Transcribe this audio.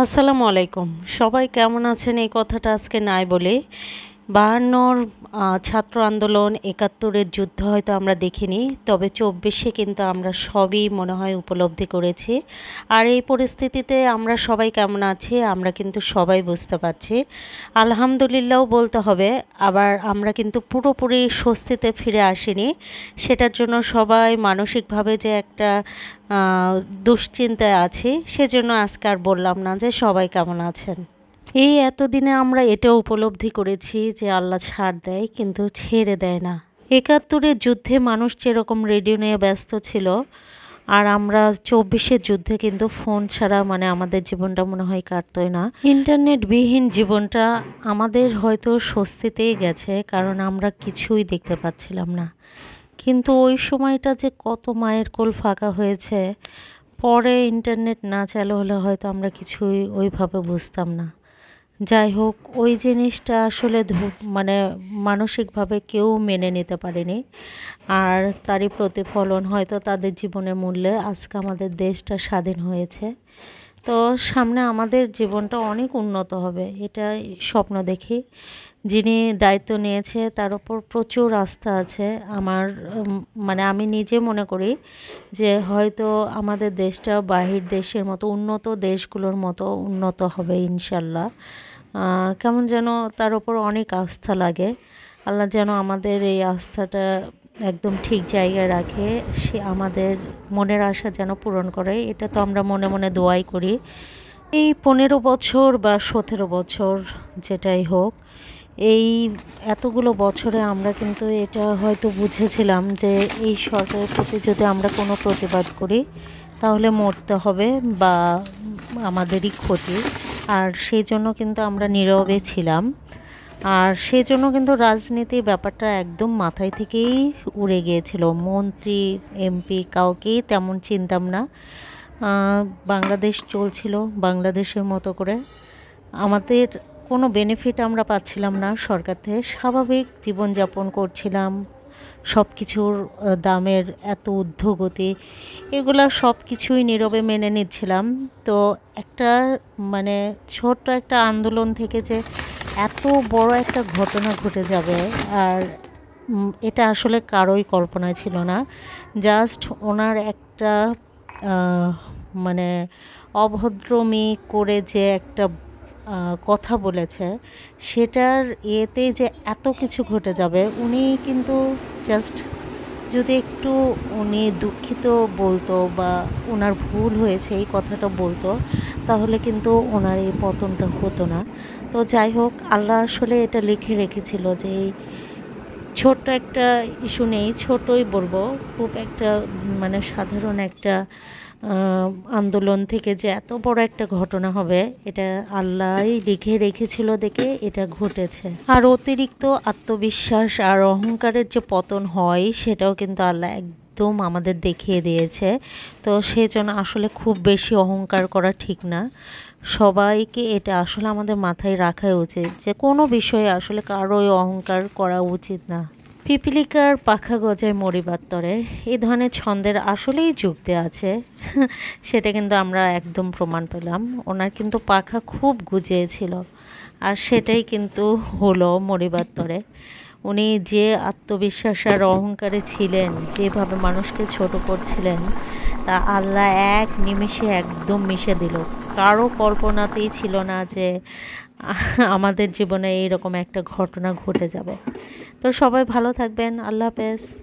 আসসালামু আলাইকুম সবাই কেমন আছেন এই কথাটা আজকে নাই বলে বায়ান্নর ছাত্র আন্দোলন একাত্তরের যুদ্ধ হয়তো আমরা দেখিনি তবে চব্বিশে কিন্তু আমরা সবই মনে হয় উপলব্ধি করেছি আর এই পরিস্থিতিতে আমরা সবাই কেমন আছি আমরা কিন্তু সবাই বুঝতে পারছি আলহামদুলিল্লাহও বলতে হবে আবার আমরা কিন্তু পুরোপুরি স্বস্তিতে ফিরে আসিনি সেটার জন্য সবাই মানসিকভাবে যে একটা দুশ্চিন্তায় আছি সেজন্য আজকে আর বললাম না যে সবাই কেমন আছেন এই এতদিনে আমরা এটা উপলব্ধি করেছি যে আল্লাহ ছাড় দেয় কিন্তু ছেড়ে দেয় না একাত্তরের যুদ্ধে মানুষ যেরকম রেডিও নিয়ে ব্যস্ত ছিল আর আমরা চব্বিশের যুদ্ধে কিন্তু ফোন ছাড়া মানে আমাদের জীবনটা মনে হয় কাটতই না ইন্টারনেটবিহীন জীবনটা আমাদের হয়তো স্বস্তিতেই গেছে কারণ আমরা কিছুই দেখতে পাচ্ছিলাম না কিন্তু ওই সময়টা যে কত মায়ের কোল ফাঁকা হয়েছে পরে ইন্টারনেট না চালু হলে হয়তো আমরা কিছুই ওইভাবে বুঝতাম না যাই হোক ওই জিনিসটা আসলে মানে মানসিকভাবে কেউ মেনে নিতে পারেনি আর তারই প্রতিফলন হয়তো তাদের জীবনের মূল্যে আজকে আমাদের দেশটা স্বাধীন হয়েছে তো সামনে আমাদের জীবনটা অনেক উন্নত হবে এটা স্বপ্ন দেখি যিনি দায়িত্ব নিয়েছে তার ওপর প্রচুর আস্থা আছে আমার মানে আমি নিজে মনে করি যে হয়তো আমাদের দেশটা বাহির দেশের মতো উন্নত দেশগুলোর মতো উন্নত হবে ইনশাল্লাহ কেমন যেন তার ওপর অনেক আস্থা লাগে আল্লাহ যেন আমাদের এই আস্থাটা একদম ঠিক জায়গায় রাখে সে আমাদের মনের আশা যেন পূরণ করে এটা তো আমরা মনে মনে দোয়াই করি এই পনেরো বছর বা সতেরো বছর যেটাই হোক এই এতগুলো বছরে আমরা কিন্তু এটা হয়তো বুঝেছিলাম যে এই সরকারের প্রতি যদি আমরা কোনো প্রতিবাদ করি তাহলে মরতে হবে বা আমাদেরই ক্ষতি আর সেই জন্য কিন্তু আমরা নীরবে ছিলাম আর সেজন্য কিন্তু রাজনীতির ব্যাপারটা একদম মাথায় থেকেই উড়ে গিয়েছিল মন্ত্রী এমপি কাউকেই তেমন চিনতাম না বাংলাদেশ চলছিল বাংলাদেশের মতো করে আমাদের কোনো বেনিফিট আমরা পাচ্ছিলাম না সরকার থেকে স্বাভাবিক জীবনযাপন করছিলাম সব কিছুর দামের এত ঊর্ধ্বগতি এগুলো সব কিছুই নীরবে মেনে নিচ্ছিলাম তো একটা মানে ছোট্ট একটা আন্দোলন থেকে যে এত বড় একটা ঘটনা ঘটে যাবে আর এটা আসলে কারোই কল্পনা ছিল না জাস্ট ওনার একটা মানে অভদ্রমি করে যে একটা কথা বলেছে সেটার এতে যে এত কিছু ঘটে যাবে উনি কিন্তু জাস্ট যদি একটু উনি দুঃখিত বলতো বা ওনার ভুল হয়েছে এই কথাটা বলতো তাহলে কিন্তু ওনার এই পতনটা হতো না তো যাই হোক আল্লাহ আসলে এটা লিখে রেখেছিল যে এই ছোট্ট একটা ইস্যু নেই ছোটই বলবো খুব একটা মানে সাধারণ একটা আন্দোলন থেকে যে এত বড় একটা ঘটনা হবে এটা আল্লাহ লিখে রেখেছিল দেখে এটা ঘটেছে আর অতিরিক্ত আত্মবিশ্বাস আর অহংকারের যে পতন হয় সেটাও কিন্তু আল্লাহ একদম আমাদের দেখিয়ে দিয়েছে তো সেজন্য আসলে খুব বেশি অহংকার করা ঠিক না সবাইকে এটা আসলে আমাদের মাথায় রাখা উচিত যে কোনো বিষয়ে আসলে কারোই অহংকার করা উচিত না পিপিলিকার পাখা গজায় মরিবাত্তরে এই ধরনের ছন্দের আসলেই যুক্তি আছে সেটা কিন্তু আমরা একদম প্রমাণ পেলাম ওনার কিন্তু পাখা খুব গুজিয়েছিল আর সেটাই কিন্তু হলো মরিবাত্তরে উনি যে আত্মবিশ্বাস আর অহংকারে ছিলেন যেভাবে মানুষকে ছোট করছিলেন তা আল্লাহ এক নিমিষে একদম মিশে দিল কারো কল্পনাতেই ছিল না যে আমাদের জীবনে এইরকম একটা ঘটনা ঘটে যাবে তো সবাই ভালো থাকবেন আল্লাহ হাফেজ